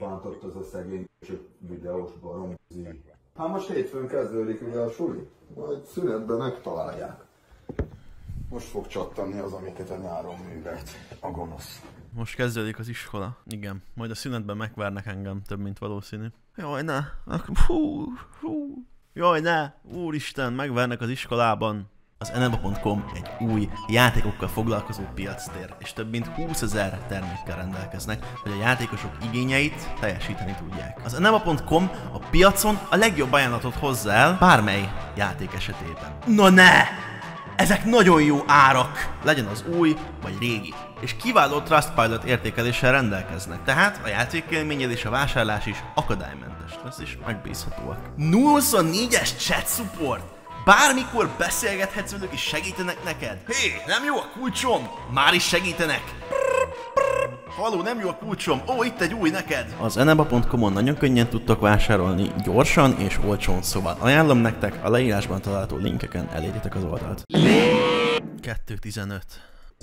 bántott az a szegény csak videós baromzi. Hát most hétfőn kezdődik ugye a suli, majd szünetben megtalálják. Most fog csattanni az, amiket a nyáron művelt, a gonosz. Most kezdődik az iskola. Igen, majd a szünetben megvárnak engem, több mint valószínű. Jaj, ne! Fú, fú. Jaj, ne! Úristen, megvernek az iskolában. Az enemba.com egy új, játékokkal foglalkozó tér, és több mint 20 ezer termékkel rendelkeznek, hogy a játékosok igényeit teljesíteni tudják. Az enemba.com a piacon a legjobb ajánlatot hozza el bármely játék esetében. Na ne! Ezek nagyon jó árak! Legyen az új vagy régi. És kiváló Trustpilot értékeléssel rendelkeznek, tehát a játékélményed és a vásárlás is akadálymentes lesz és megbízhatóak. 24-es chat support! Bármikor beszélgethetsz velük és segítenek neked. Hé, hey, nem jó a kulcsom? Már is segítenek. Haló, nem jó a kulcsom. Ó, itt egy új neked. Az eneba.com-on nagyon könnyen tudtok vásárolni, gyorsan és olcsón, szóval ajánlom nektek, a leírásban található linkeken elérjétek az oldalt. 2.15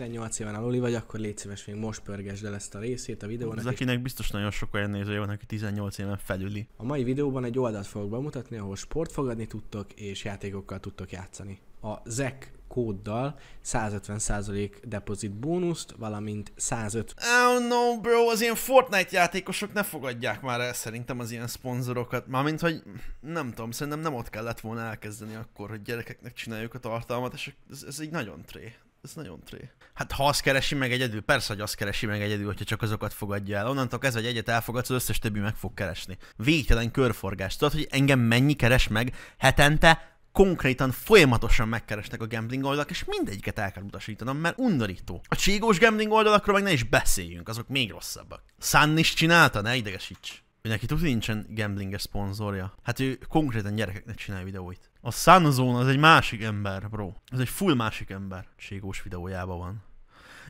18 éven aluli vagy, akkor légy szíves, még most pörgesd el ezt a részét a videónak. Ez akinek biztos nagyon sok olyan nézője van, aki 18 éven felüli. A mai videóban egy oldalt fogok bemutatni, ahol sport fogadni tudtok és játékokkal tudtok játszani. A ZEK kóddal 150% deposit bónuszt, valamint 105... Oh no bro, az ilyen Fortnite játékosok ne fogadják már el szerintem az ilyen szponzorokat. Mármint, hogy nem tudom, szerintem nem ott kellett volna elkezdeni akkor, hogy gyerekeknek csináljuk a tartalmat, és ez, ez egy nagyon tré ez nagyon tré. Hát ha azt keresi meg egyedül, persze, hogy azt keresi meg egyedül, hogyha csak azokat fogadja el. Onnantól ez hogy egyet elfogadsz, az összes többi meg fog keresni. Végtelen körforgás. Tudod, hogy engem mennyi keres meg hetente, konkrétan folyamatosan megkeresnek a gambling oldalak, és mindegyiket el kell utasítanom, mert undorító. A csígós gambling oldalakról meg ne is beszéljünk, azok még rosszabbak. Szán is csinálta, ne idegesíts. Ő neki tudni nincsen gambling szponzorja. Hát ő konkrétan gyerekeknek csinál videóit. A Sunzone az egy másik ember, bro. Ez egy full másik ember. Ségós videójában van.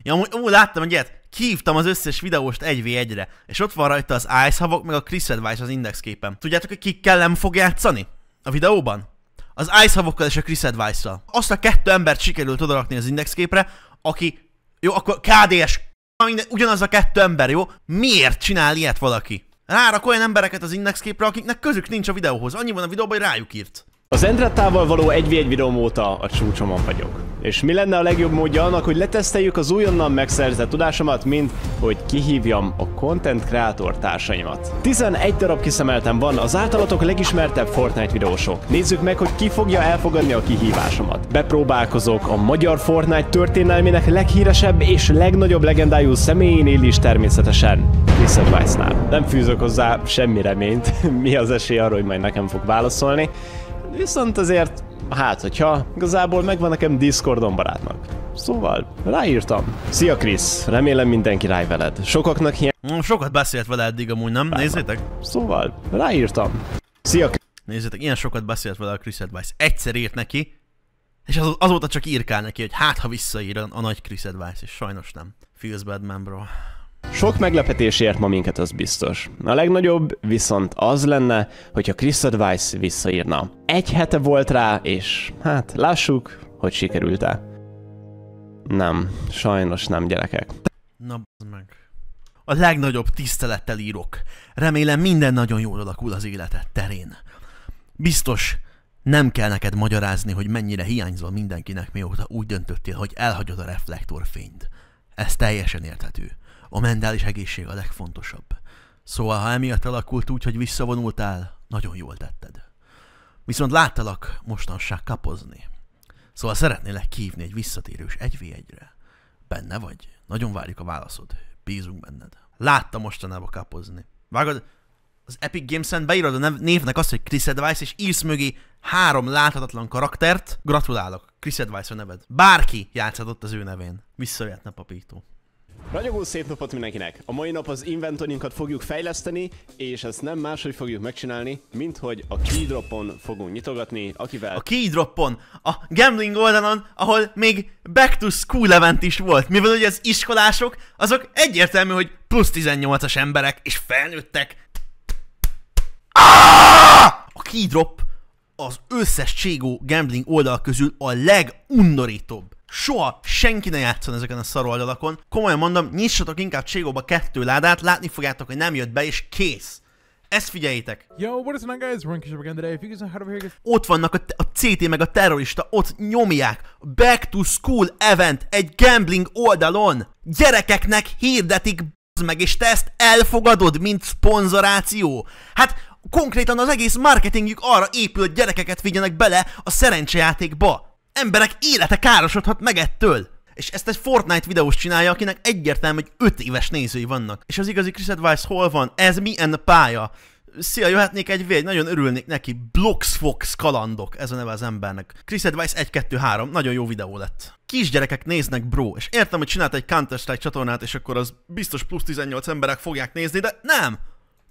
Ja, amúgy, ó, láttam ilyet. Kívtam az összes videóst 1v1-re, és ott van rajta az Ice Havok, meg a Chris Advice az index képen. Tudjátok, hogy kikkel nem fog játszani? A videóban? Az Ice Havokkal és a Chris Advice-szal. Azt a kettő embert sikerült odarakni az index képre, aki, jó, akkor KDS, ugyanaz a kettő ember, jó? Miért csinál ilyet valaki? Rárak olyan embereket az index képre, akiknek közük nincs a videóhoz. Annyi van a videóban, hogy rájuk írt. Az Endrettával való 1 v videóm óta a csúcsomon vagyok. És mi lenne a legjobb módja annak, hogy leteszteljük az újonnan megszerzett tudásomat, mint hogy kihívjam a content creator társaimat. 11 darab kiszemeltem van az általatok legismertebb Fortnite videósok. Nézzük meg, hogy ki fogja elfogadni a kihívásomat. Bepróbálkozok a magyar Fortnite történelmének leghíresebb és legnagyobb legendájú személyénél is természetesen. Chris Nem fűzök hozzá semmi reményt, mi az esély arra, hogy majd nekem fog válaszolni. Viszont azért, hát hogyha, igazából megvan nekem Discordon barátnak. Szóval, ráírtam. Szia Krisz, remélem mindenki ráj veled. Sokaknak hiány... Hm, sokat beszélt vele eddig amúgy, nem? Bárna. Nézzétek. Szóval, ráírtam. Szia Krisz. Nézzétek, ilyen sokat beszélt vele a Chris Advice. Egyszer írt neki, és az, azóta csak írkál neki, hogy hát ha visszaír a nagy Chris Advice, és sajnos nem. Feels bad man, bro. Sok meglepetésért ma minket az biztos. A legnagyobb viszont az lenne, hogyha Chris Advice visszaírna. Egy hete volt rá, és hát lássuk, hogy sikerült-e. Nem, sajnos nem gyerekek. Na meg. A legnagyobb tisztelettel írok. Remélem minden nagyon jól alakul az életed terén. Biztos, nem kell neked magyarázni, hogy mennyire hiányzol mindenkinek, mióta úgy döntöttél, hogy elhagyod a reflektorfényt. Ez teljesen érthető a mentális egészség a legfontosabb. Szóval, ha emiatt alakult úgy, hogy visszavonultál, nagyon jól tetted. Viszont láttalak mostanság kapozni. Szóval szeretnélek kívni egy visszatérős 1 1 Benne vagy? Nagyon várjuk a válaszod. Bízunk benned. Látta mostanában kapozni. Vágod, az Epic Games-en beírod a névnek azt, hogy Chris Advice, és írsz mögé három láthatatlan karaktert. Gratulálok, Chris Advice a neved. Bárki játszhatott az ő nevén. a papító. Ragyogó szép napot mindenkinek! A mai nap az inventorinkat fogjuk fejleszteni, és ezt nem máshogy fogjuk megcsinálni, mint hogy a keydropon fogunk nyitogatni, akivel... A keydropon! A gambling oldalon, ahol még back to school event is volt, mivel ugye az iskolások, azok egyértelmű, hogy plusz 18-as emberek, és felnőttek. Ah! A keydrop az összes Cségó gambling oldal közül a legundorítóbb Soha senki ne játszon ezeken a szaroldalakon. Komolyan mondom, nyissatok inkább Cségóba kettő ládát, látni fogjátok, hogy nem jött be, és kész. Ezt figyeljétek! Yo, what is guys? We're again today. If you guys know how to Ott vannak a, a CT meg a terrorista, ott nyomják. Back to school event egy gambling oldalon. Gyerekeknek hirdetik meg, és te ezt elfogadod, mint szponzoráció. Hát konkrétan az egész marketingjük arra épül, hogy gyerekeket vigyenek bele a szerencsejátékba emberek élete károsodhat meg ettől. És ezt egy Fortnite videós csinálja, akinek egyértelmű, hogy 5 éves nézői vannak. És az igazi Chris Advice hol van? Ez mi en pálya? Szia, jöhetnék egy végy, nagyon örülnék neki. Blocks Fox kalandok, ez a neve az embernek. Chris Advice 1, 2, 3, nagyon jó videó lett. Kisgyerekek néznek, bro, és értem, hogy csinált egy Counter-Strike csatornát, és akkor az biztos plusz 18 emberek fogják nézni, de nem!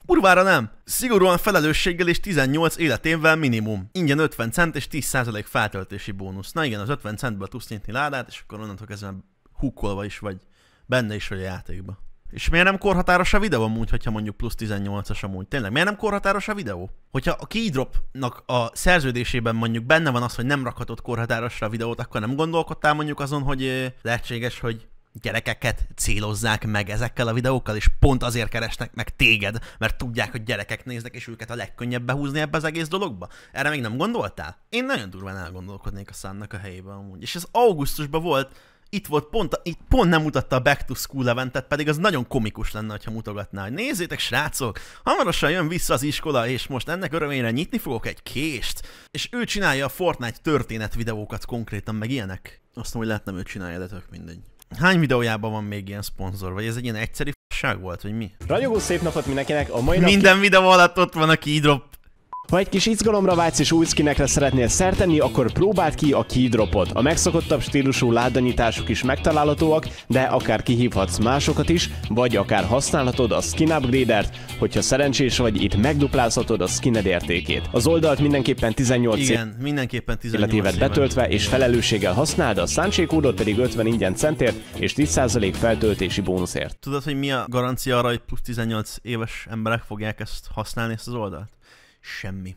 Kurvára nem. Szigorúan felelősséggel és 18 életével minimum. Ingyen 50 cent és 10% feltöltési bónusz. Na igen, az 50 centből tudsz nyitni ládát, és akkor onnantól kezdve hukkolva is vagy. Benne is vagy a játékba. És miért nem korhatáros a videó amúgy, hogyha mondjuk plusz 18-as amúgy? Tényleg, miért nem korhatáros a videó? Hogyha a keydropnak a szerződésében mondjuk benne van az, hogy nem rakhatod korhatárosra a videót, akkor nem gondolkodtál mondjuk azon, hogy eh, lehetséges, hogy gyerekeket célozzák meg ezekkel a videókkal, és pont azért keresnek meg téged, mert tudják, hogy gyerekek néznek, és őket a legkönnyebb behúzni ebbe az egész dologba. Erre még nem gondoltál? Én nagyon durván elgondolkodnék a szánnak a helyébe amúgy. És ez augusztusban volt, itt volt pont, a, itt pont nem mutatta a Back to School eventet, pedig az nagyon komikus lenne, ha mutogatná, hogy nézzétek srácok, hamarosan jön vissza az iskola, és most ennek örömére nyitni fogok egy kést. És ő csinálja a Fortnite történet videókat konkrétan, meg ilyenek. Azt mondom, hogy lehet nem ő csinálja, de tök mindegy. Hány videójában van még ilyen szponzor? Vagy ez egy ilyen egyszerű f***ság volt, vagy mi? Ragyogó szép napot mindenkinek! A mai nap... Minden videó alatt ott van, aki idrop ha egy kis izgalomra vágysz és új skinekre szeretnél szertenni, akkor próbáld ki a keydropot. A megszokottabb stílusú ládanyítások is megtalálhatóak, de akár kihívhatsz másokat is, vagy akár használhatod a skin Upgradert, et hogyha szerencsés vagy, itt megduplázhatod a skined értékét. Az oldalt mindenképpen 18 Igen, mindenképpen 18 évet betöltve és felelősséggel használd, a szántségkódot pedig 50 ingyen centért és 10% feltöltési bónuszért. Tudod, hogy mi a garancia arra, hogy plusz 18 éves emberek fogják ezt használni, ezt az oldalt? semmi.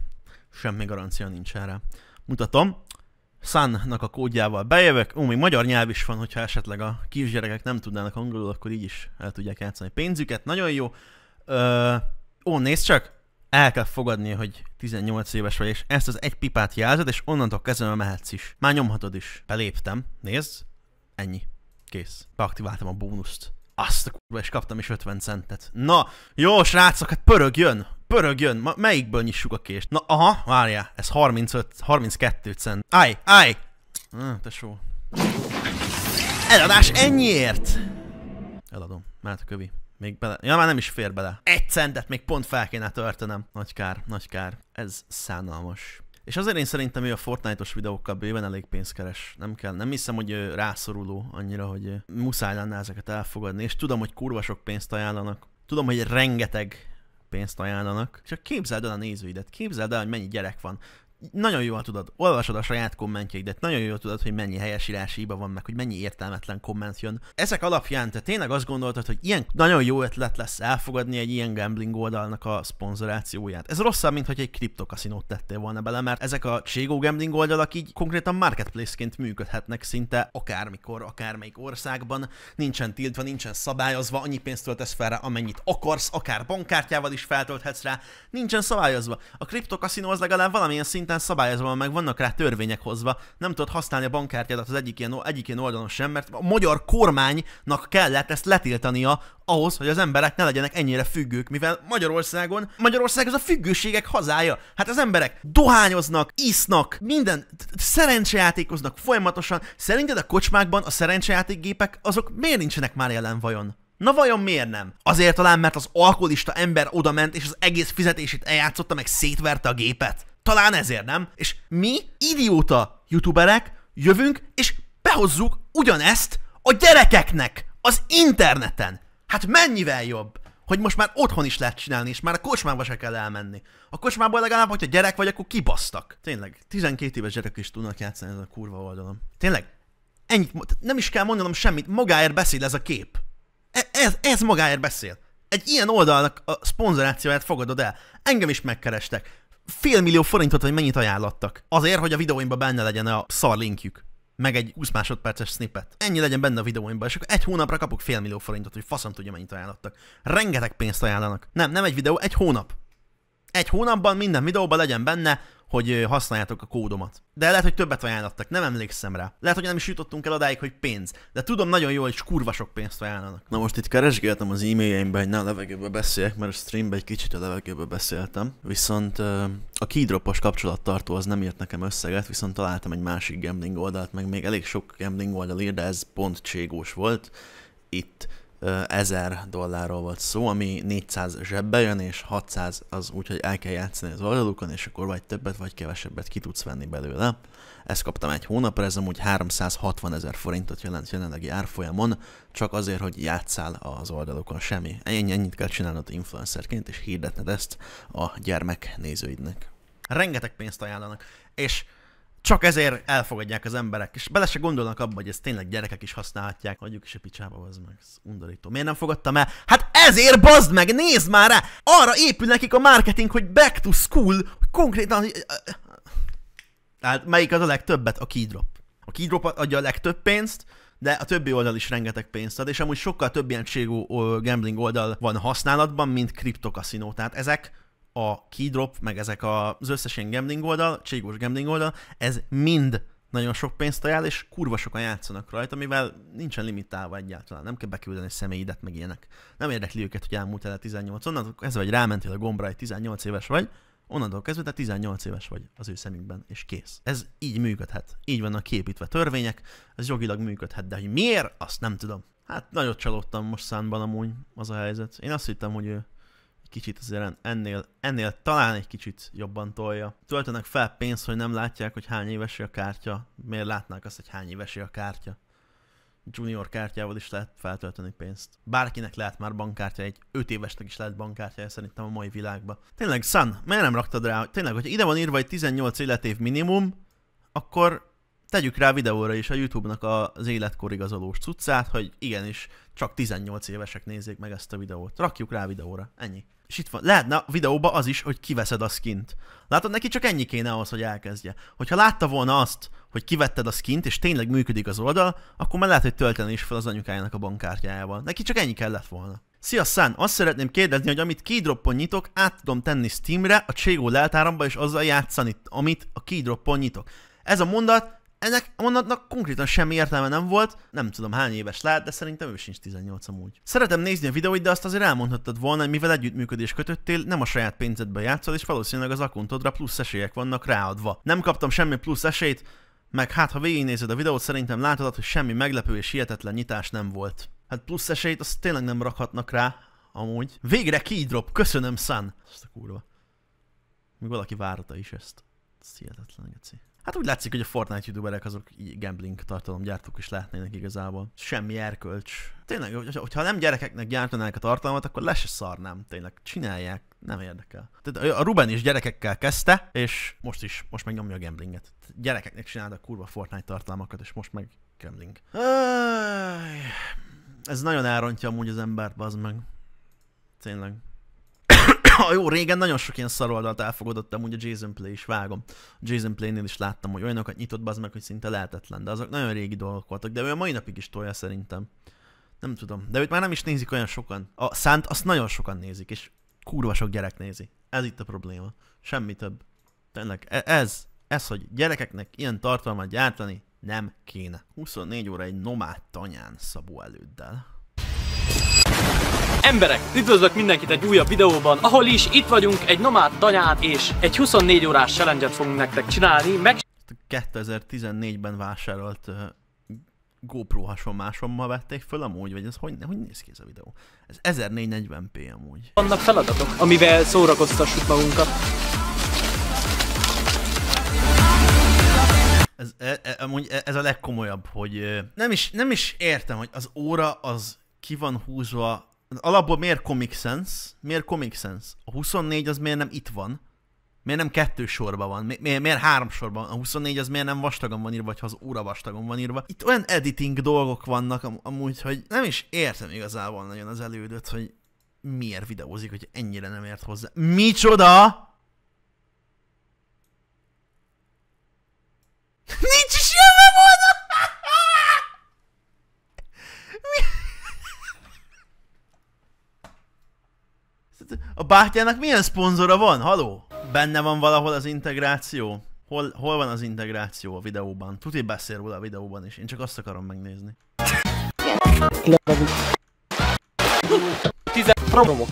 Semmi garancia nincs erre. Mutatom. Sun-nak a kódjával bejövök. Ó, még magyar nyelv is van, hogyha esetleg a kisgyerekek nem tudnának angolul, akkor így is el tudják játszani pénzüket. Nagyon jó. Ö, ó, nézd csak! El kell fogadni, hogy 18 éves vagy, és ezt az egy pipát jelzed, és onnantól kezdve mehetsz is. Már nyomhatod is. Beléptem. Nézd. Ennyi. Kész. Beaktiváltam a bónuszt. Azt a kurva, és kaptam is 50 centet. Na, jó srácok, hát pörög jön. Pörögjön, Ma melyikből nyissuk a kést? Na, aha, várjál, ez 35, 32 cent. Állj, állj! Ah, tesó. Eladás ennyiért! Eladom. Mehet a kövi. Még bele... Ja, már nem is fér bele. Egy centet még pont fel kéne törtenem. Nagy kár, nagy kár. Ez szánalmas. És azért én szerintem ő a Fortnite-os videókkal bőven elég pénzt keres. Nem kell, nem hiszem, hogy rászoruló annyira, hogy muszáj lenne ezeket elfogadni. És tudom, hogy kurva sok pénzt ajánlanak. Tudom, hogy rengeteg pénzt ajánlanak. Csak képzeld el a nézőidet, képzeld el, hogy mennyi gyerek van nagyon jól tudod, olvasod a saját kommentjeidet, nagyon jól tudod, hogy mennyi helyesírási hiba van, meg hogy mennyi értelmetlen komment jön. Ezek alapján te tényleg azt gondoltad, hogy ilyen nagyon jó ötlet lesz elfogadni egy ilyen gambling oldalnak a szponzorációját. Ez rosszabb, mint hogy egy kriptokaszinót tettél volna bele, mert ezek a Cségó gambling oldalak így konkrétan marketplace-ként működhetnek szinte akármikor, akármelyik országban. Nincsen tiltva, nincsen szabályozva, annyi pénzt töltesz fel rá, amennyit akarsz, akár bankkártyával is feltölthetsz rá. Nincsen szabályozva. A kriptokaszinó az legalább valamilyen szinten szinten szabályozva van, meg vannak rá törvények hozva, nem tudod használni a bankkártyádat az egyik ilyen, egyik ilyen oldalon sem, mert a magyar kormánynak kellett ezt letiltania ahhoz, hogy az emberek ne legyenek ennyire függők, mivel Magyarországon, Magyarország az a függőségek hazája. Hát az emberek dohányoznak, isznak, minden, szerencsejátékoznak folyamatosan. Szerinted a kocsmákban a szerencsejátékgépek azok miért nincsenek már jelen vajon? Na vajon miért nem? Azért talán, mert az alkoholista ember odament és az egész fizetését eljátszotta, meg szétverte a gépet? Talán ezért nem. És mi, idióta youtuberek, jövünk és behozzuk ugyanezt a gyerekeknek az interneten. Hát mennyivel jobb? hogy most már otthon is lehet csinálni, és már a kocsmába se kell elmenni. A kocsmából legalább, hogyha gyerek vagy, akkor kibasztak. Tényleg, 12 éves gyerek is tudnak játszani ez a kurva oldalon. Tényleg, ennyit, nem is kell mondanom semmit, magáért beszél ez a kép. E, ez, ez magáért beszél. Egy ilyen oldalnak a szponzorációját fogadod el. Engem is megkerestek. Fél millió forintot, vagy mennyit ajánlattak. Azért, hogy a videóimban benne legyen a szar linkjük meg egy 20 másodperces snippet. Ennyi legyen benne a videóimban, és akkor egy hónapra kapok fél millió forintot, hogy faszom tudja mennyit ajánlottak. Rengeteg pénzt ajánlanak. Nem, nem egy videó, egy hónap. Egy hónapban minden videóban legyen benne, hogy használjátok a kódomat. De lehet, hogy többet ajánlottak, nem emlékszem rá. Lehet, hogy nem is jutottunk el odáig, hogy pénz. De tudom nagyon jól, hogy kurva sok pénzt ajánlanak. Na most itt keresgéltem az e-mailjeimbe, hogy ne a levegőbe beszéljek, mert a streambe egy kicsit a levegőbe beszéltem. Viszont a kidropos kapcsolattartó az nem írt nekem összeget, viszont találtam egy másik gambling oldalt, meg még elég sok gambling oldal ír, de ez pont cségós volt. Itt ezer dollárról volt szó, ami 400 zsebbe jön, és 600 az úgy, hogy el kell játszani az oldalukon, és akkor vagy többet, vagy kevesebbet ki tudsz venni belőle. Ezt kaptam egy hónapra, ez amúgy 360 ezer forintot jelent jelenlegi árfolyamon, csak azért, hogy játszál az oldalukon semmi. Ennyi, ennyit kell csinálnod influencerként, és hirdetned ezt a gyermek nézőidnek. Rengeteg pénzt ajánlanak, és csak ezért elfogadják az emberek, és bele se gondolnak abba, hogy ezt tényleg gyerekek is használhatják. adjuk is a picsába, az meg, ez undorító. Miért nem fogadtam el? Hát ezért bazd meg, nézd már rá! Arra épül nekik a marketing, hogy back to school, konkrétan... Tehát melyik az a legtöbbet? A keydrop. A keydrop adja a legtöbb pénzt, de a többi oldal is rengeteg pénzt ad, és amúgy sokkal több ilyen gambling oldal van használatban, mint kriptokaszinó. Tehát ezek a Keydrop, meg ezek az összes ilyen gambling oldal, cségos gambling oldal, ez mind nagyon sok pénzt ajánl, és kurva sokan játszanak rajta, mivel nincsen limitálva egyáltalán, nem kell beküldeni személyidet, meg ilyenek. Nem érdekli őket, hogy elmúlt el a 18, onnan ez vagy rámentél a gombra, hogy 18 éves vagy, onnantól kezdve te 18 éves vagy az ő szemükben, és kész. Ez így működhet. Így vannak képítve törvények, ez jogilag működhet, de hogy miért, azt nem tudom. Hát nagyon csalódtam most szánban amúgy az a helyzet. Én azt hittem, hogy ő kicsit azért ennél, ennél talán egy kicsit jobban tolja. Töltenek fel pénzt, hogy nem látják, hogy hány évesi a kártya. Miért látnák azt, hogy hány évesi a kártya? Junior kártyával is lehet feltölteni pénzt. Bárkinek lehet már bankkártya, egy 5 évesnek is lehet bankkártya, szerintem a mai világban. Tényleg, Sun, miért nem raktad rá? Tényleg, hogy ide van írva egy 18 életév minimum, akkor tegyük rá videóra is a YouTube-nak az életkorigazolós cuccát, hogy igenis csak 18 évesek nézzék meg ezt a videót. Rakjuk rá videóra, ennyi. És itt van, lehetne a videóba az is, hogy kiveszed a skint. Látod, neki csak ennyi kéne ahhoz, hogy elkezdje. Hogyha látta volna azt, hogy kivetted a skint, és tényleg működik az oldal, akkor már lehet, hogy tölteni is fel az anyukájának a bankkártyájával. Neki csak ennyi kellett volna. Szia Szán, azt szeretném kérdezni, hogy amit keydroppon nyitok, át tudom tenni Steamre, a Cségó leltáramba, és azzal játszani, amit a keydroppon nyitok. Ez a mondat ennek a mondatnak konkrétan semmi értelme nem volt, nem tudom hány éves lát, de szerintem ő sincs 18 amúgy. Szeretem nézni a videóit, de azt azért elmondhattad volna, hogy mivel együttműködés kötöttél, nem a saját pénzedbe játszol, és valószínűleg az akuntodra plusz esélyek vannak ráadva. Nem kaptam semmi plusz esélyt, meg hát ha végignézed a videót, szerintem látod, hogy semmi meglepő és hihetetlen nyitás nem volt. Hát plusz esélyt azt tényleg nem rakhatnak rá, amúgy. Végre kidrop, köszönöm, Sun! azt a kurva. Még valaki várta is ezt. Ez hihetetlen, geci. Hát úgy látszik, hogy a Fortnite youtuberek azok gambling tartalomgyártók is lehetnének igazából. Semmi erkölcs. Tényleg, hogyha nem gyerekeknek gyártanák a tartalmat, akkor lesz szar, nem Tényleg, csinálják, nem érdekel. Tehát a Ruben is gyerekekkel kezdte, és most is, most meg nyomja a gamblinget. Gyerekeknek csinálta a kurva Fortnite tartalmakat, és most meg gambling. Ez nagyon elrontja amúgy az embert, bazd meg. Tényleg. jó, régen nagyon sok ilyen szaroldalt elfogadottam, ugye a Jason Play is vágom. Jason Play-nél is láttam, hogy olyanokat nyitott be az meg, hogy szinte lehetetlen, de azok nagyon régi dolgok voltak, de ő a mai napig is tolja szerintem. Nem tudom, de őt már nem is nézik olyan sokan. A szánt azt nagyon sokan nézik, és kurva sok gyerek nézi. Ez itt a probléma. Semmi több. Tényleg, e- ez, ez, hogy gyerekeknek ilyen tartalmat gyártani nem kéne. 24 óra egy nomád tanyán Szabó előddel. Emberek, üdvözlök mindenkit egy újabb videóban, ahol is itt vagyunk, egy nomád tanyán, és egy 24 órás challenge fogunk nektek csinálni, meg... 2014-ben vásárolt uh, GoPro hasonmásommal vették föl amúgy, vagy ez hogy, hogy néz ki ez a videó? Ez 1440p amúgy. Vannak feladatok, amivel szórakoztassuk magunkat. Ez, e, e, e- ez a legkomolyabb, hogy nem is, nem is értem, hogy az óra az ki van húzva alapból miért Comic Sans? Miért Comic Sans? A 24 az miért nem itt van? Miért nem kettő sorban van? Mi- miért, miért három sorban van? A 24 az miért nem vastagon van írva, vagy ha az óra vastagon van írva? Itt olyan editing dolgok vannak am- amúgy, hogy nem is értem igazából nagyon az elődöt, hogy miért videózik, hogy ennyire nem ért hozzá. Micsoda? Nincs is a bátyának milyen szponzora van? Haló? Benne van valahol az integráció? Hol, hol van az integráció a videóban? Tuti beszél róla a videóban is, én csak azt akarom megnézni. Tizen promok,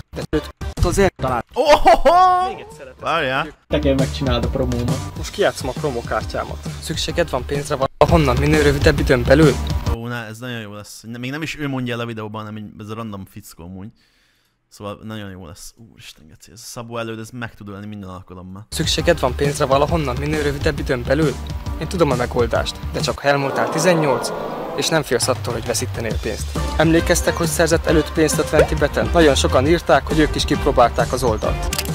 azért talált. Ohoho! Még egyszer. Várjál. megcsináld a promómat. Most kijátszom a promokártyámat. Szükséged van pénzre valahonnan, minél rövidebb időn belül? Ó, na, ez nagyon jó lesz. Még nem is ő mondja el a videóban, hanem ez a random fickó mondja. Szóval nagyon jó lesz. Úristen, geci, ez a szabó előd, ez meg tud ölni minden alkalommal. Szükséged van pénzre valahonnan, minél rövidebb időn belül? Én tudom a megoldást, de csak ha elmúltál 18, és nem félsz attól, hogy veszítenél pénzt. Emlékeztek, hogy szerzett előtt pénzt a Twenti Beten? Nagyon sokan írták, hogy ők is kipróbálták az oldalt.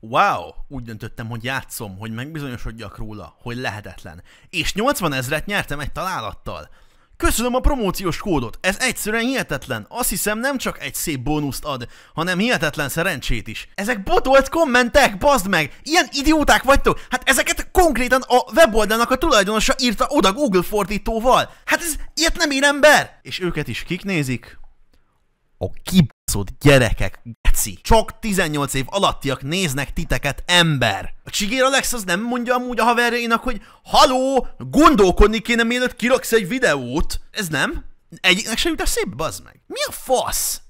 Wow! Úgy döntöttem, hogy játszom, hogy megbizonyosodjak róla, hogy lehetetlen. És 80 ezret nyertem egy találattal. Köszönöm a promóciós kódot, ez egyszerűen hihetetlen. Azt hiszem nem csak egy szép bónuszt ad, hanem hihetetlen szerencsét is. Ezek botolt kommentek, bazd meg! Ilyen idióták vagytok! Hát ezeket konkrétan a weboldalnak a tulajdonosa írta oda Google fordítóval. Hát ez ilyet nem ír ember! És őket is kik nézik? A kip szót, gyerekek, geci. Csak 18 év alattiak néznek titeket, ember. A Csigér Alex az nem mondja amúgy a haverjainak, hogy haló, gondolkodni kéne mielőtt kiraksz egy videót. Ez nem? Egyiknek se jut szép bazd meg. Mi a fasz?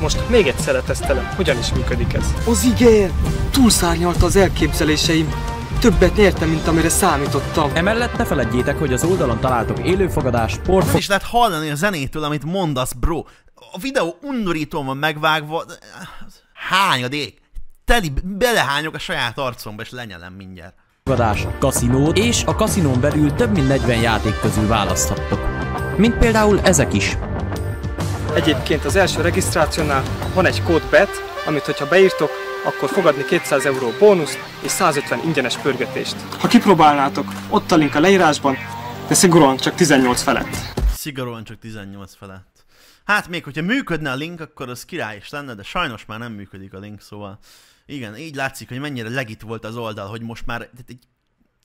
Most még egyszer letesztelem, hogyan is működik ez. Az igér túlszárnyalta az elképzeléseim. Többet nyertem, mint amire számítottam. Emellett ne feledjétek, hogy az oldalon találtok élőfogadás, sport... Nem is lehet hallani a zenétől, amit mondasz, bro a videó undorítóan van megvágva, eh, hányadék, teli, belehányok a saját arcomba, és lenyelem mindjárt. Fogadás, kaszinót, és a kaszinón belül több mint 40 játék közül választhattok. Mint például ezek is. Egyébként az első regisztrációnál van egy kódbet, amit hogyha beírtok, akkor fogadni 200 euró bónusz és 150 ingyenes pörgetést. Ha kipróbálnátok, ott a link a leírásban, de szigorúan csak 18 felett. Szigorúan csak 18 felett. Hát még, hogyha működne a link, akkor az király is lenne, de sajnos már nem működik a link, szóval igen, így látszik, hogy mennyire legit volt az oldal, hogy most már egy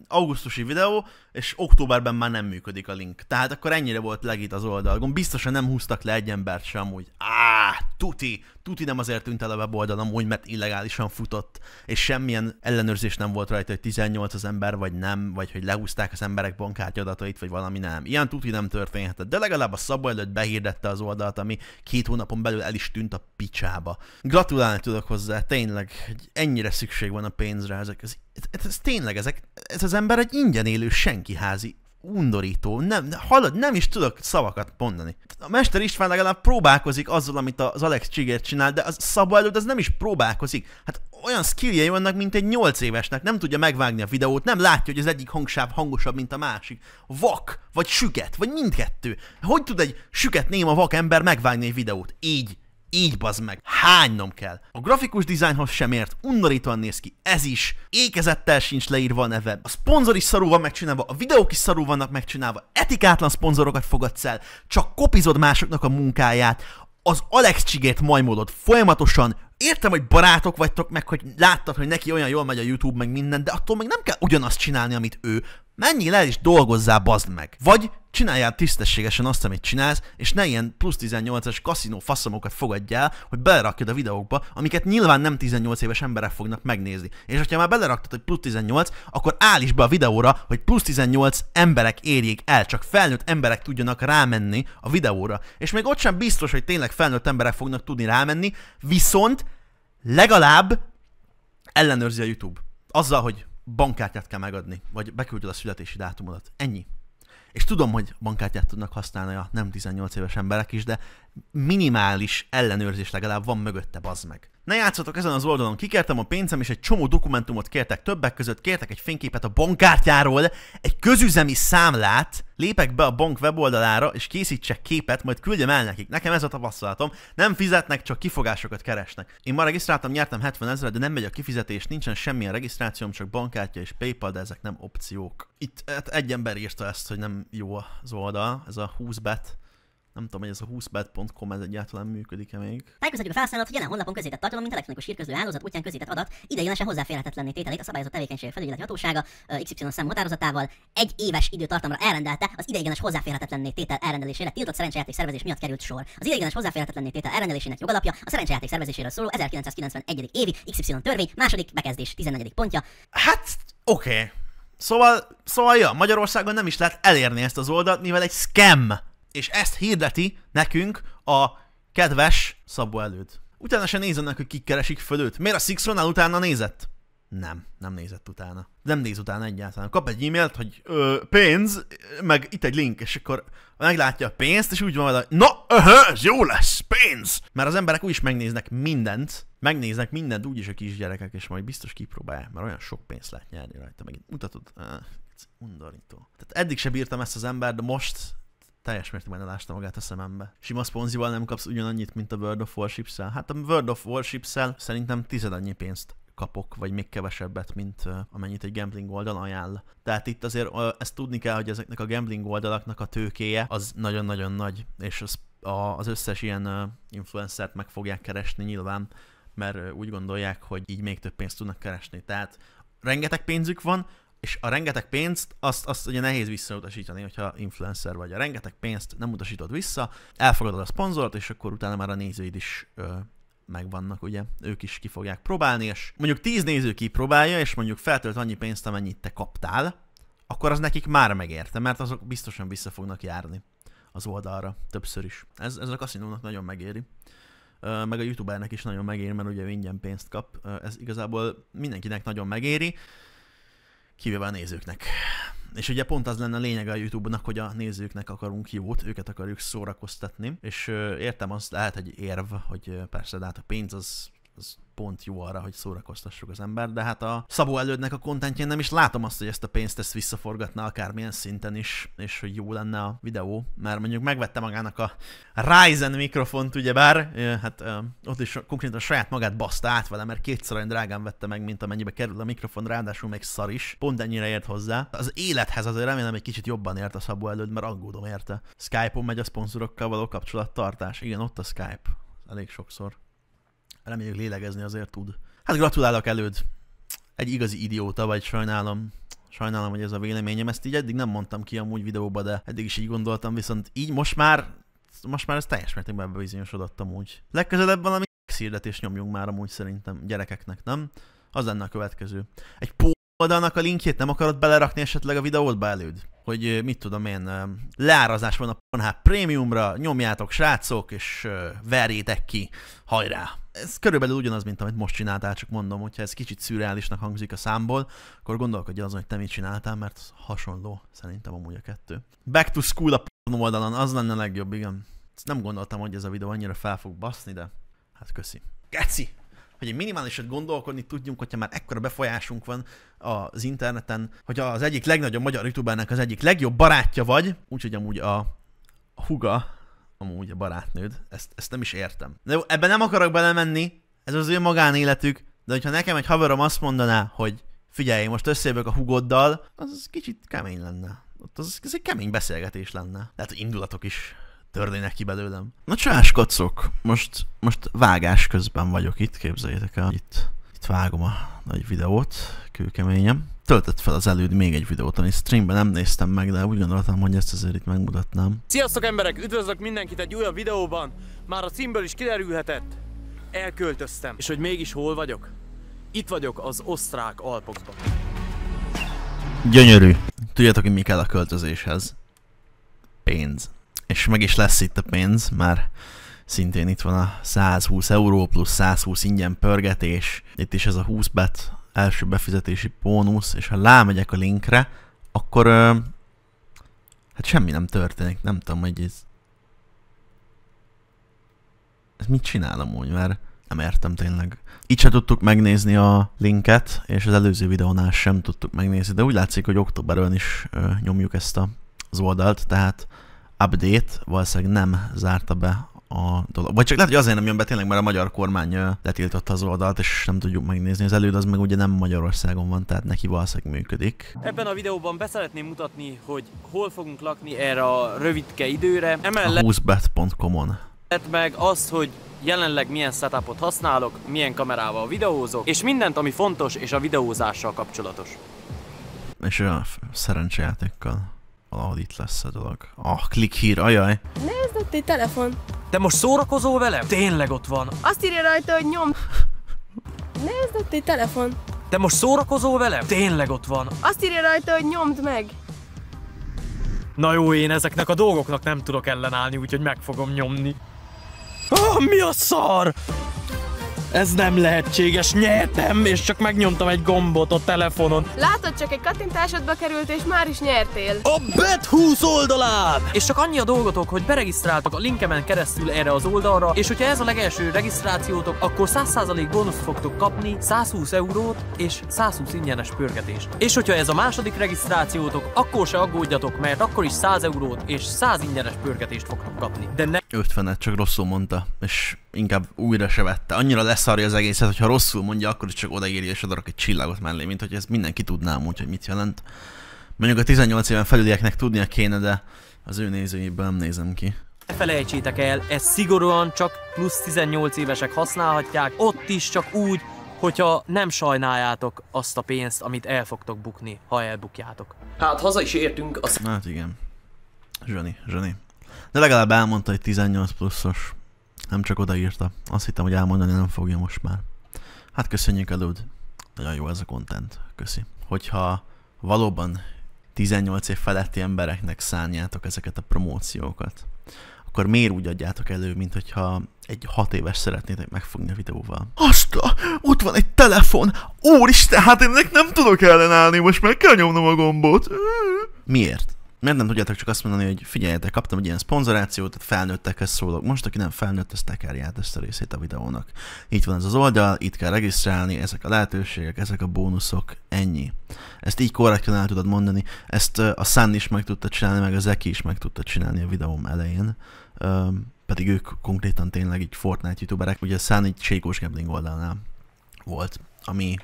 augusztusi videó, és októberben már nem működik a link. Tehát akkor ennyire volt legit az oldalgon. Biztosan nem húztak le egy embert sem, úgy. Á, tuti, Tuti nem azért tűnt el a weboldal amúgy, mert illegálisan futott, és semmilyen ellenőrzés nem volt rajta, hogy 18 az ember, vagy nem, vagy hogy lehúzták az emberek bankkártya adatait, vagy valami nem. Ilyen tuti nem történhetett, de legalább a Szabó előtt behirdette az oldalt, ami két hónapon belül el is tűnt a picsába. Gratulálni tudok hozzá, tényleg, hogy ennyire szükség van a pénzre, ezek, ez, ez, ez tényleg, ezek, ez az ember egy ingyen élő senki házi undorító, nem, hallod, nem is tudok szavakat mondani. A Mester István legalább próbálkozik azzal, amit az Alex Csiger csinál, de az Szabó előtt az nem is próbálkozik. Hát olyan skilljei vannak, mint egy 8 évesnek, nem tudja megvágni a videót, nem látja, hogy az egyik hangsáv hangosabb, mint a másik. Vak, vagy süket, vagy mindkettő. Hogy tud egy süket néma vak ember megvágni egy videót? Így. Így bazd meg, hánynom kell. A grafikus dizájnhoz sem ért, undorítóan néz ki, ez is. Ékezettel sincs leírva a neve. A szponzor is szarul van megcsinálva, a videók is szarul vannak megcsinálva, etikátlan szponzorokat fogadsz el, csak kopizod másoknak a munkáját. Az Alex Csigét majmolod folyamatosan, értem, hogy barátok vagytok, meg hogy láttad, hogy neki olyan jól megy a YouTube, meg minden, de attól még nem kell ugyanazt csinálni, amit ő. Mennyi le is dolgozzál, bazd meg. Vagy csináljál tisztességesen azt, amit csinálsz, és ne ilyen plusz 18-es kaszinó faszomokat fogadjál, hogy belerakjad a videókba, amiket nyilván nem 18 éves emberek fognak megnézni. És hogyha már beleraktad, hogy plusz 18, akkor állíts be a videóra, hogy plusz 18 emberek érjék el, csak felnőtt emberek tudjanak rámenni a videóra. És még ott sem biztos, hogy tényleg felnőtt emberek fognak tudni rámenni, viszont legalább ellenőrzi a YouTube. Azzal, hogy bankkártyát kell megadni, vagy beküldöd a születési dátumodat. Ennyi. És tudom, hogy bankkártyát tudnak használni a nem 18 éves emberek is, de minimális ellenőrzés legalább van mögötte, bazd meg. Ne játszatok ezen az oldalon, kikertem a pénzem, és egy csomó dokumentumot kértek többek között, kértek egy fényképet a bankkártyáról, egy közüzemi számlát, lépek be a bank weboldalára, és készítsek képet, majd küldjem el nekik. Nekem ez a tapasztalatom. Nem fizetnek, csak kifogásokat keresnek. Én ma regisztráltam, nyertem 70 ezeret, de nem megy a kifizetés, nincsen semmilyen regisztrációm, csak bankkártya és PayPal, de ezek nem opciók. Itt hát egy ember írta ezt, hogy nem jó az oldal, ez a 20 bet nem tudom, hogy ez a 20bet.com ez egyáltalán működik-e még. Tájékozódjuk a felhasználót, hogy jelen honlapon közzétett tartalom, mint elektronikus hírközlő hálózat útján közzétett adat ideiglenesen hozzáférhetetlenné tételét a szabályozott tevékenység felügyeleti hatósága XY szám határozatával egy éves időtartamra elrendelte az ideiglenes hozzáférhetetlenné tétel elrendelésére tiltott szerencsejáték szervezés miatt került sor. Az ideiglenes hozzáférhetetlenné tétel elrendelésének jogalapja a szerencsejáték szervezéséről szóló 1991. évi XY törvény második bekezdés 14. pontja. Hát, oké. Okay. Szóval, szóval ja, Magyarországon nem is lehet elérni ezt az oldalt, mivel egy scam és ezt hirdeti nekünk a kedves Szabó előtt. Utána se nézzenek, hogy kik keresik föl őt. Miért a Sixronál utána nézett? Nem, nem nézett utána. Nem néz utána egyáltalán. Kap egy e-mailt, hogy ö, pénz, meg itt egy link, és akkor meglátja a pénzt, és úgy van vele, na, öhö, ez jó lesz, pénz! Mert az emberek úgyis megnéznek mindent, megnéznek mindent úgyis a kisgyerekek, és majd biztos kipróbálják, mert olyan sok pénzt lehet nyerni rajta. Megint mutatod, ez undorító. Tehát eddig se bírtam ezt az embert, de most teljes mértékben elásta magát a szemembe. Sima szponzival nem kapsz ugyanannyit, mint a World of Warships-el. Hát a World of warships szerintem szerintem annyi pénzt kapok, vagy még kevesebbet, mint amennyit egy gambling oldal ajánl. Tehát itt azért ezt tudni kell, hogy ezeknek a gambling oldalaknak a tőkéje az nagyon-nagyon nagy, és az, az összes ilyen influencert meg fogják keresni nyilván, mert úgy gondolják, hogy így még több pénzt tudnak keresni. Tehát rengeteg pénzük van, és a rengeteg pénzt, azt, azt ugye nehéz visszautasítani, hogyha influencer vagy. A rengeteg pénzt nem utasítod vissza, elfogadod a szponzort, és akkor utána már a nézőid is ö, megvannak, ugye? Ők is ki fogják próbálni, és mondjuk 10 néző kipróbálja, és mondjuk feltölt annyi pénzt, amennyit te kaptál, akkor az nekik már megérte, mert azok biztosan vissza fognak járni az oldalra többször is. Ez, ez a kaszinónak nagyon megéri. Meg a youtubernek is nagyon megéri, mert ugye ingyen pénzt kap. Ez igazából mindenkinek nagyon megéri kivéve a nézőknek. És ugye pont az lenne a lényeg a YouTube-nak, hogy a nézőknek akarunk jót, őket akarjuk szórakoztatni, és értem azt, lehet egy érv, hogy persze, de hát a pénz az az pont jó arra, hogy szórakoztassuk az ember, de hát a Szabó elődnek a kontentjén nem is látom azt, hogy ezt a pénzt ezt visszaforgatná akármilyen szinten is, és hogy jó lenne a videó, mert mondjuk megvette magának a Ryzen mikrofont, ugyebár, hát ott is konkrétan saját magát baszta át vele, mert kétszer olyan drágán vette meg, mint amennyibe kerül a mikrofon, ráadásul még szar is, pont ennyire ért hozzá. Az élethez azért remélem egy kicsit jobban ért a Szabó előd, mert aggódom érte. Skype-on megy a szponzorokkal való kapcsolattartás, igen, ott a Skype, elég sokszor reméljük lélegezni azért tud. Hát gratulálok előd. Egy igazi idióta vagy, sajnálom. Sajnálom, hogy ez a véleményem. Ezt így eddig nem mondtam ki amúgy videóba, de eddig is így gondoltam, viszont így most már most már ez teljes mértékben bebizonyosodott amúgy. Legközelebb valami hirdetést nyomjunk már amúgy szerintem gyerekeknek, nem? Az lenne a következő. Egy pó oldalnak a linkjét nem akarod belerakni esetleg a videódba előd? hogy mit tudom én, leárazás van a Pornhub Premiumra, nyomjátok srácok, és verjétek ki, hajrá! Ez körülbelül ugyanaz, mint amit most csináltál, csak mondom, hogyha ez kicsit szürreálisnak hangzik a számból, akkor gondolkodj azon, hogy te mit csináltál, mert hasonló szerintem amúgy a kettő. Back to school a pornó oldalon, az lenne a legjobb, igen. Ezt nem gondoltam, hogy ez a videó annyira fel fog baszni, de hát köszi. Geci! hogy egy minimálisat gondolkodni tudjunk, hogyha már ekkora befolyásunk van az interneten, hogy az egyik legnagyobb magyar youtubernek az egyik legjobb barátja vagy, úgyhogy amúgy a, a huga, amúgy a barátnőd, ezt, ezt nem is értem. De ebben nem akarok belemenni, ez az ő magánéletük, de hogyha nekem egy haverom azt mondaná, hogy figyelj, most összejövök a hugoddal, az kicsit kemény lenne. Ott az, az egy kemény beszélgetés lenne. Lehet, hogy indulatok is törnének ki belőlem. Na csás kacok, most, most vágás közben vagyok itt, képzeljétek el. Itt, itt vágom a nagy videót, kőkeményem. Töltött fel az előd még egy videót, ami streamben nem néztem meg, de úgy gondoltam, hogy ezt azért itt megmutatnám. Sziasztok emberek, üdvözlök mindenkit egy újabb videóban. Már a címből is kiderülhetett. Elköltöztem. És hogy mégis hol vagyok? Itt vagyok az osztrák Alpokban. Gyönyörű. Tudjátok, hogy mi kell a költözéshez? Pénz és meg is lesz itt a pénz, már szintén itt van a 120 euró plusz 120 ingyen pörgetés, itt is ez a 20 bet első befizetési bónusz, és ha lámegyek a linkre, akkor ö, hát semmi nem történik, nem tudom, hogy ez ez mit csinálom úgy, mert nem értem tényleg. Így se tudtuk megnézni a linket, és az előző videónál sem tudtuk megnézni, de úgy látszik, hogy októberben is ö, nyomjuk ezt a, az oldalt, tehát update valószínűleg nem zárta be a dolog. Vagy csak lehet, hogy azért nem jön be tényleg, mert a magyar kormány letiltotta az oldalt, és nem tudjuk megnézni. Az előd az meg ugye nem Magyarországon van, tehát neki valószínűleg működik. Ebben a videóban beszeretném mutatni, hogy hol fogunk lakni erre a rövidke időre. Emellett... A 20 betcom Meg azt, hogy jelenleg milyen setupot használok, milyen kamerával videózok, és mindent, ami fontos és a videózással kapcsolatos. És a szerencsejátékkal. Valahol itt lesz a dolog. Ah, klik hír, ajaj. Nézd ott egy telefon. Te most szórakozol velem? Tényleg ott van. Azt írja rajta, hogy nyom. Nézd ott egy telefon. Te most szórakozol velem? Tényleg ott van. Azt írja rajta, hogy nyomd meg. Na jó, én ezeknek a dolgoknak nem tudok ellenállni, úgyhogy meg fogom nyomni. Ah, mi a szar? Ez nem lehetséges, nyertem, és csak megnyomtam egy gombot a telefonon. Látod, csak egy kattintásodba került, és már is nyertél. A bet 20 oldalán! És csak annyi a dolgotok, hogy beregisztráltok a linkemen keresztül erre az oldalra, és hogyha ez a legelső regisztrációtok, akkor 100% bónusz fogtok kapni, 120 eurót és 120 ingyenes pörgetés. És hogyha ez a második regisztrációtok, akkor se aggódjatok, mert akkor is 100 eurót és 100 ingyenes pörgetést fogtok kapni. De ne... 50-et csak rosszul mondta, és inkább újra se vette. Annyira leszarja az egészet, hogyha rosszul mondja, akkor is csak odaírja és adarok egy csillagot mellé, mint hogy ez mindenki tudná amúgy, hogy mit jelent. Mondjuk a 18 éven felülieknek tudnia kéne, de az ő nézőjéből nem nézem ki. Ne felejtsétek el, Ez szigorúan csak plusz 18 évesek használhatják, ott is csak úgy, hogyha nem sajnáljátok azt a pénzt, amit el fogtok bukni, ha elbukjátok. Hát haza is értünk. Az... Hát igen. Zsani, Zsani. De legalább elmondta, hogy 18 pluszos. Nem csak odaírta. Azt hittem, hogy elmondani nem fogja most már. Hát köszönjük előd. Nagyon jó ez a content. Köszi. Hogyha valóban 18 év feletti embereknek szánjátok ezeket a promóciókat, akkor miért úgy adjátok elő, mint hogyha egy hat éves szeretnétek megfogni a videóval? Azt, ott van egy telefon! Úristen, hát ennek nem tudok ellenállni, most meg kell nyomnom a gombot! Miért? Miért nem tudjátok csak azt mondani, hogy figyeljetek, kaptam egy ilyen szponzorációt, tehát felnőttekhez szólok. Most, aki nem felnőtt, az tekerját ezt a részét a videónak. Itt van ez az oldal, itt kell regisztrálni, ezek a lehetőségek, ezek a bónuszok, ennyi. Ezt így korrektan el tudod mondani. Ezt a Sun is meg tudta csinálni, meg a Zeki is meg tudta csinálni a videóm elején. pedig ők konkrétan tényleg így Fortnite youtuberek, ugye a Sun egy Sékós Gambling oldalnál volt, ami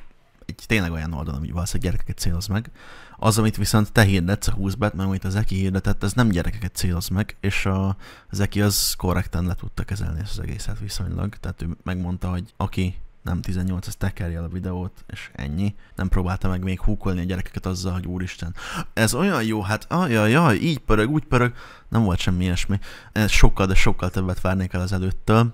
egy tényleg olyan oldalon, hogy valószínűleg gyerekeket céloz meg. Az, amit viszont te hirdetsz a 20 bet, mert amit az Eki hirdetett, az nem gyerekeket céloz meg, és a, az Eki az korrekten le tudta kezelni ezt az egészet viszonylag. Tehát ő megmondta, hogy aki nem 18, az tekerje el a videót, és ennyi. Nem próbálta meg még húkolni a gyerekeket azzal, hogy úristen, ez olyan jó, hát ajajaj, aj, így pörög, úgy pörög. Nem volt semmi ilyesmi. Ez sokkal, de sokkal többet várnék el az előttől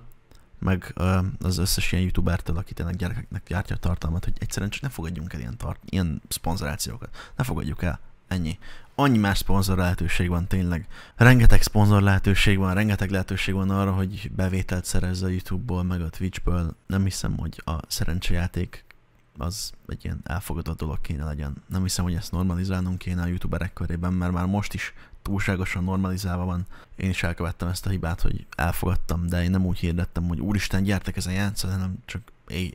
meg az összes ilyen youtubertől, aki tényleg gyerekeknek gyártja a tartalmat, hogy egyszerűen csak ne fogadjunk el ilyen, tart, ilyen szponzorációkat. Ne fogadjuk el. Ennyi. Annyi más szponzor lehetőség van tényleg. Rengeteg szponzor lehetőség van, rengeteg lehetőség van arra, hogy bevételt szerez a YouTube-ból, meg a Twitch-ből. Nem hiszem, hogy a szerencsejáték az egy ilyen elfogadott dolog kéne legyen. Nem hiszem, hogy ezt normalizálnunk kéne a youtuberek körében, mert már most is túlságosan normalizálva van. Én is elkövettem ezt a hibát, hogy elfogadtam, de én nem úgy hirdettem, hogy úristen, gyertek ezen játszani, hanem csak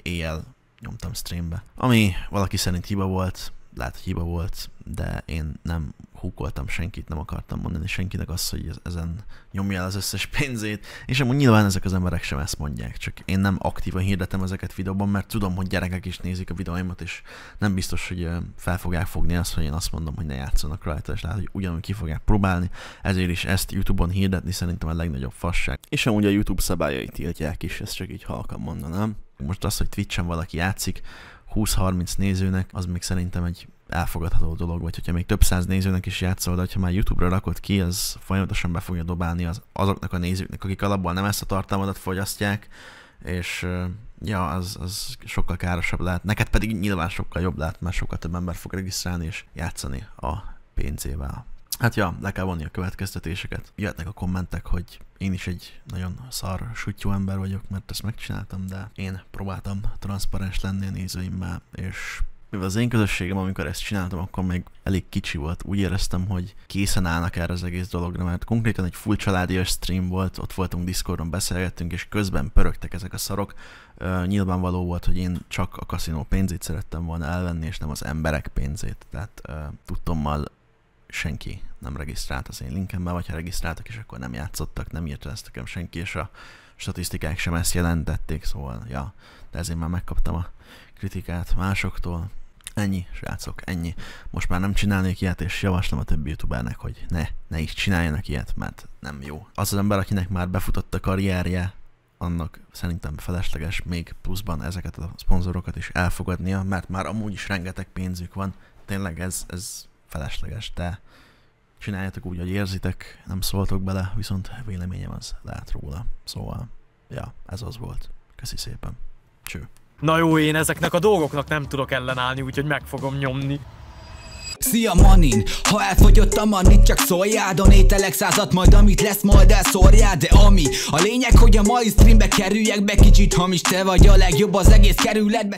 éjjel nyomtam streambe. Ami valaki szerint hiba volt, lehet, hogy hiba volt, de én nem húkoltam senkit, nem akartam mondani senkinek azt, hogy ezen nyomja el az összes pénzét, és amúgy nyilván ezek az emberek sem ezt mondják, csak én nem aktívan hirdetem ezeket videóban, mert tudom, hogy gyerekek is nézik a videóimat, és nem biztos, hogy fel fogják fogni azt, hogy én azt mondom, hogy ne játszanak rajta, és lehet, hogy ugyanúgy ki fogják próbálni, ezért is ezt YouTube-on hirdetni szerintem a legnagyobb fasság. És amúgy a YouTube szabályai tiltják is, ezt csak így halkan mondanám. Most az, hogy Twitch-en valaki játszik, 20-30 nézőnek, az még szerintem egy elfogadható dolog, vagy hogyha még több száz nézőnek is játszol, de ha már YouTube-ra rakod ki, az folyamatosan be fogja dobálni az, azoknak a nézőknek, akik alapból nem ezt a tartalmadat fogyasztják, és ja, az, az sokkal károsabb lehet. Neked pedig nyilván sokkal jobb lehet, mert sokkal több ember fog regisztrálni és játszani a pénzével. Hát ja, le kell vonni a következtetéseket. Jöhetnek a kommentek, hogy én is egy nagyon szar sutyó ember vagyok, mert ezt megcsináltam, de én próbáltam transzparens lenni a nézőimmel, és mivel az én közösségem, amikor ezt csináltam, akkor még elég kicsi volt. Úgy éreztem, hogy készen állnak erre az egész dologra, mert konkrétan egy full családias stream volt, ott voltunk Discordon, beszélgettünk, és közben pörögtek ezek a szarok. Uh, nyilvánvaló volt, hogy én csak a kaszinó pénzét szerettem volna elvenni, és nem az emberek pénzét. Tehát uh, tudtommal senki nem regisztrált az én linkembe, vagy ha regisztráltak, és akkor nem játszottak, nem írta ezt nekem senki, és a statisztikák sem ezt jelentették, szóval, ja, de ezért már megkaptam a kritikát másoktól, Ennyi, srácok, ennyi. Most már nem csinálnék ilyet, és javaslom a többi youtubernek, hogy ne, ne is csináljanak ilyet, mert nem jó. Az az ember, akinek már befutott a karrierje, annak szerintem felesleges még pluszban ezeket a szponzorokat is elfogadnia, mert már amúgy is rengeteg pénzük van. Tényleg ez, ez felesleges, de csináljátok úgy, hogy érzitek, nem szóltok bele, viszont véleményem az lehet róla. Szóval, ja, ez az volt. Köszi szépen. Cső. Na jó, én ezeknek a dolgoknak nem tudok ellenállni, úgyhogy meg fogom nyomni. Szia manin, ha elfogyott a manit csak szóljádon Ételek százat majd amit lesz majd elszórjád De ami, a lényeg hogy a mai streambe kerüljek be Kicsit hamis te vagy a legjobb az egész kerületbe